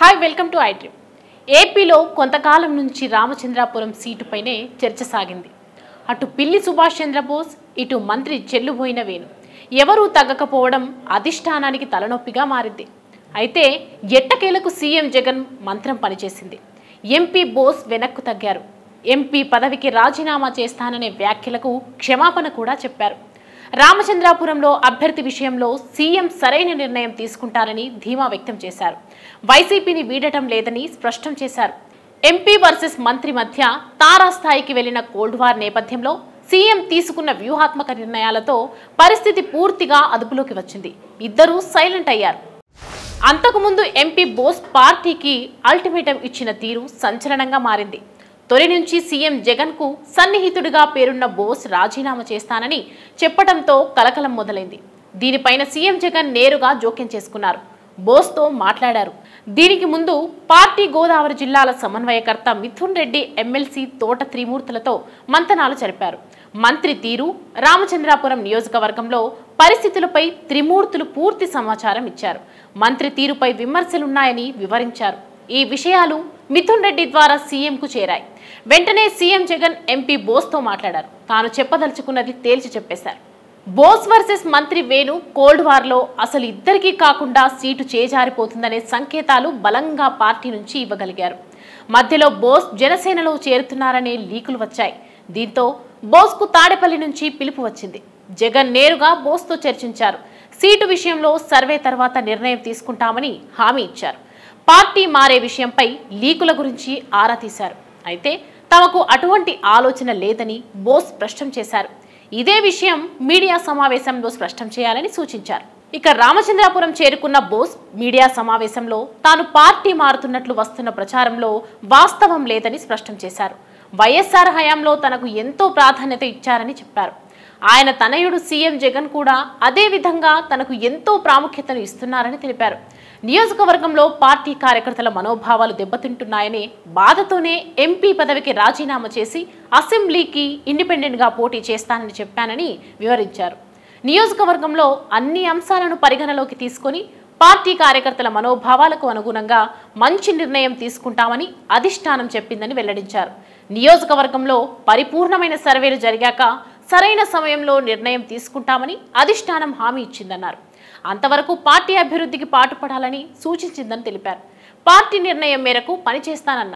hi welcome to iDream ఏపీలో కొంతకాలం నుంచి రామచంద్రాపురం సీటుపైనే చర్చ సాగింది అటు పిల్లి సుభాష్ చంద్రబోస్ ఇటు మంత్రి చెల్లుబోయిన వేణు ఎవరూ తగ్గకపోవడం అధిష్టానానికి తలనొప్పిగా మారింది అయితే ఎట్టకేలకు సీఎం జగన్ మంత్రం పనిచేసింది ఎంపీ బోస్ వెనక్కు తగ్గారు ఎంపీ పదవికి రాజీనామా చేస్తాననే వ్యాఖ్యలకు క్షమాపణ కూడా చెప్పారు రామచంద్రాపురంలో అభ్యర్థి విషయంలో సీఎం సరైన నిర్ణయం తీసుకుంటారని ధీమా వ్యక్తం చేశారు వైసీపీని వీడటం లేదని స్పష్టం చేశారు ఎంపీ వర్సెస్ మంత్రి మధ్య తారాస్థాయికి వెళ్లిన కోల్డ్ వార్ నేపథ్యంలో సీఎం తీసుకున్న వ్యూహాత్మక నిర్ణయాలతో పరిస్థితి పూర్తిగా అదుపులోకి వచ్చింది ఇద్దరూ సైలెంట్ అయ్యారు అంతకుముందు ఎంపీ బోస్ పార్టీకి అల్టిమేటం ఇచ్చిన తీరు సంచలనంగా మారింది తొలి నుంచి సీఎం జగన్కు సన్నిహితుడిగా పేరున్న బోస్ రాజీనామా చేస్తానని చెప్పడంతో కలకలం మొదలైంది దీనిపైన సీఎం జగన్ నేరుగా జోక్యం చేసుకున్నారు బోస్తో మాట్లాడారు దీనికి ముందు పార్టీ గోదావరి జిల్లాల సమన్వయకర్త మిథున్ రెడ్డి ఎమ్మెల్సీ తోట త్రిమూర్తులతో మంతనాలు జరిపారు మంత్రి తీరు రామచంద్రాపురం నియోజకవర్గంలో పరిస్థితులపై త్రిమూర్తులు పూర్తి సమాచారం ఇచ్చారు మంత్రి తీరుపై విమర్శలున్నాయని వివరించారు ఈ విషయాలు మిథున్ రెడ్డి ద్వారా సీఎంకు చేరాయి వెంటనే సీఎం జగన్ ఎంపీ బోస్తో మాట్లాడారు తాను చెప్పదలుచుకున్నది తేల్చి చెప్పేశారు బోస్ వర్సెస్ మంత్రి వేణు కోల్డ్ లో అసలు ఇద్దరికీ కాకుండా సీటు చేజారిపోతుందనే సంకేతాలు బలంగా పార్టీ నుంచి ఇవ్వగలిగారు మధ్యలో బోస్ జనసేనలో చేరుతున్నారనే లీకులు వచ్చాయి దీంతో బోస్కు తాడేపల్లి నుంచి పిలుపు వచ్చింది జగన్ నేరుగా బోస్తో చర్చించారు సీటు విషయంలో సర్వే తర్వాత నిర్ణయం తీసుకుంటామని హామీ ఇచ్చారు పార్టీ మారే విషయంపై లీకుల గురించి ఆరా తీశారు అయితే తమకు అటువంటి ఆలోచన లేదని బోస్ స్పష్టం చేశారు ఇదే విషయం మీడియా సమావేశంలో స్పష్టం చేయాలని సూచించారు ఇక రామచంద్రాపురం చేరుకున్న బోస్ మీడియా సమావేశంలో తాను పార్టీ మారుతున్నట్లు వస్తున్న ప్రచారంలో వాస్తవం లేదని స్పష్టం చేశారు వైఎస్ఆర్ హయాంలో తనకు ఎంతో ప్రాధాన్యత ఇచ్చారని చెప్పారు ఆయన తనయుడు సీఎం జగన్ కూడా అదే విధంగా తనకు ఎంతో ప్రాముఖ్యతను ఇస్తున్నారని తెలిపారు నియోజకవర్గంలో పార్టీ కార్యకర్తల మనోభావాలు దెబ్బతింటున్నాయని బాధతోనే ఎంపీ పదవికి రాజీనామా చేసి అసెంబ్లీకి ఇండిపెండెంట్గా పోటీ చేస్తానని చెప్పానని వివరించారు నియోజకవర్గంలో అన్ని అంశాలను పరిగణలోకి తీసుకొని పార్టీ కార్యకర్తల మనోభావాలకు అనుగుణంగా మంచి నిర్ణయం తీసుకుంటామని అధిష్టానం చెప్పిందని వెల్లడించారు నియోజకవర్గంలో పరిపూర్ణమైన సర్వేలు జరిగాక సరైన సమయంలో నిర్ణయం తీసుకుంటామని అధిష్టానం హామీ ఇచ్చిందన్నారు అంతవరకు పార్టీ అభివృద్ధికి పాటుపడాలని సూచించిందని తెలిపారు పార్టీ నిర్ణయం మేరకు పనిచేస్తానన్నారు